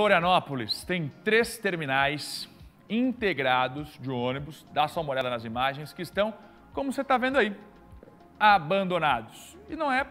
Florianópolis tem três terminais integrados de ônibus, dá só uma olhada nas imagens, que estão, como você está vendo aí, abandonados. E não é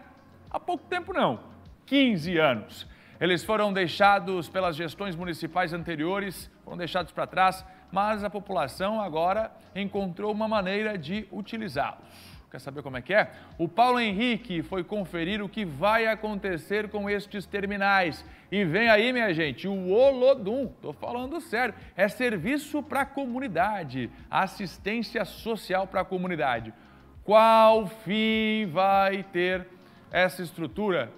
há pouco tempo, não. 15 anos. Eles foram deixados pelas gestões municipais anteriores, foram deixados para trás, mas a população agora encontrou uma maneira de utilizá-los. Quer saber como é que é? O Paulo Henrique foi conferir o que vai acontecer com estes terminais. E vem aí, minha gente, o Olodum. Tô falando sério. É serviço para a comunidade, assistência social para a comunidade. Qual fim vai ter essa estrutura?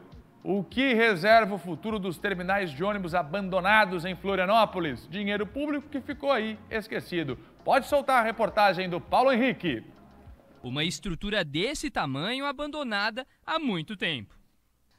O que reserva o futuro dos terminais de ônibus abandonados em Florianópolis? Dinheiro público que ficou aí esquecido. Pode soltar a reportagem do Paulo Henrique uma estrutura desse tamanho abandonada há muito tempo.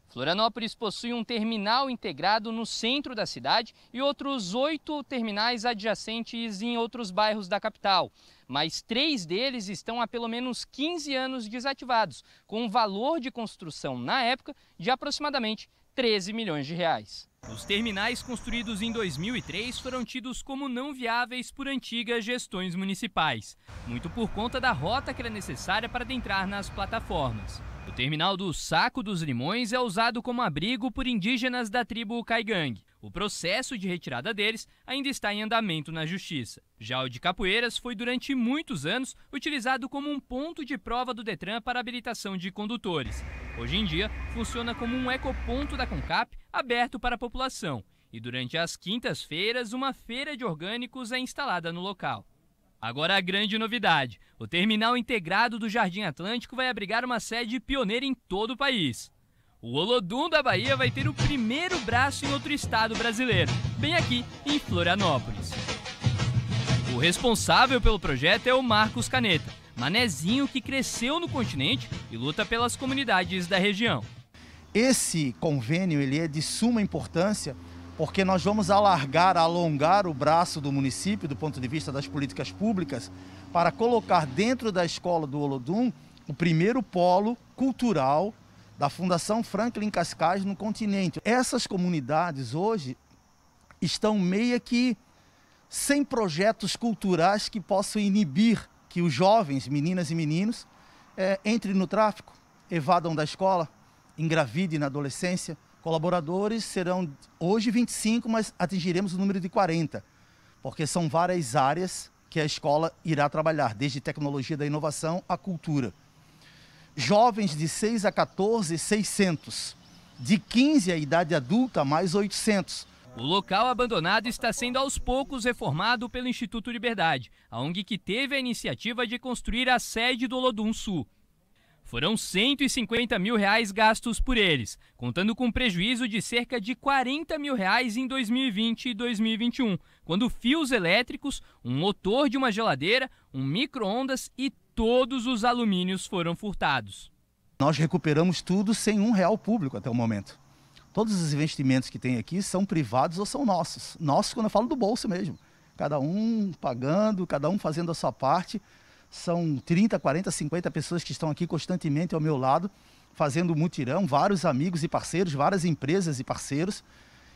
Florianópolis possui um terminal integrado no centro da cidade e outros oito terminais adjacentes em outros bairros da capital. Mas três deles estão há pelo menos 15 anos desativados, com um valor de construção na época de aproximadamente 13 milhões de reais. Os terminais construídos em 2003 foram tidos como não viáveis por antigas gestões municipais, muito por conta da rota que era necessária para adentrar nas plataformas. O terminal do Saco dos Limões é usado como abrigo por indígenas da tribo Caigangue. O processo de retirada deles ainda está em andamento na Justiça. Já o de Capoeiras foi durante muitos anos utilizado como um ponto de prova do Detran para habilitação de condutores. Hoje em dia, funciona como um ecoponto da CONCAP aberto para a população. E durante as quintas-feiras, uma feira de orgânicos é instalada no local. Agora a grande novidade: o terminal integrado do Jardim Atlântico vai abrigar uma sede pioneira em todo o país. O Olodum da Bahia vai ter o primeiro braço em outro estado brasileiro, bem aqui em Florianópolis. O responsável pelo projeto é o Marcos Caneta, manezinho que cresceu no continente e luta pelas comunidades da região. Esse convênio ele é de suma importância porque nós vamos alargar, alongar o braço do município do ponto de vista das políticas públicas para colocar dentro da escola do Olodum o primeiro polo cultural da Fundação Franklin Cascais no continente. Essas comunidades hoje estão meio que sem projetos culturais que possam inibir que os jovens, meninas e meninos, é, entrem no tráfico, evadam da escola, engravidem na adolescência. Colaboradores serão hoje 25, mas atingiremos o número de 40, porque são várias áreas que a escola irá trabalhar, desde tecnologia da inovação à cultura jovens de 6 a 14, 600. De 15 à idade adulta, mais 800. O local abandonado está sendo aos poucos reformado pelo Instituto Liberdade, a ONG que teve a iniciativa de construir a sede do Olodum Sul. Foram 150 mil reais gastos por eles, contando com prejuízo de cerca de 40 mil reais em 2020 e 2021, quando fios elétricos, um motor de uma geladeira, um micro-ondas e todos os alumínios foram furtados. Nós recuperamos tudo sem um real público até o momento. Todos os investimentos que tem aqui são privados ou são nossos. Nossos, quando eu falo do bolso mesmo. Cada um pagando, cada um fazendo a sua parte. São 30, 40, 50 pessoas que estão aqui constantemente ao meu lado, fazendo mutirão, vários amigos e parceiros, várias empresas e parceiros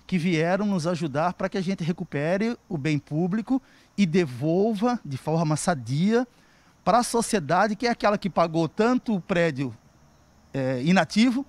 que vieram nos ajudar para que a gente recupere o bem público e devolva de forma sadia para a sociedade, que é aquela que pagou tanto o prédio é, inativo,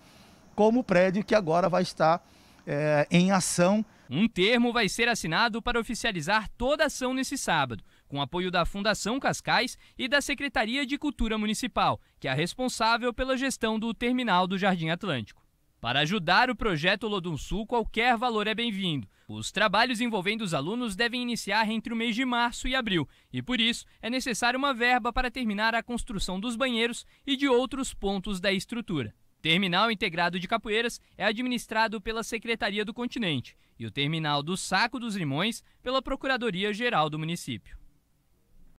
como o prédio que agora vai estar é, em ação. Um termo vai ser assinado para oficializar toda a ação nesse sábado, com apoio da Fundação Cascais e da Secretaria de Cultura Municipal, que é a responsável pela gestão do terminal do Jardim Atlântico. Para ajudar o projeto Lodum Sul, qualquer valor é bem-vindo. Os trabalhos envolvendo os alunos devem iniciar entre o mês de março e abril, e por isso é necessária uma verba para terminar a construção dos banheiros e de outros pontos da estrutura. Terminal Integrado de Capoeiras é administrado pela Secretaria do Continente e o Terminal do Saco dos Limões pela Procuradoria-Geral do município.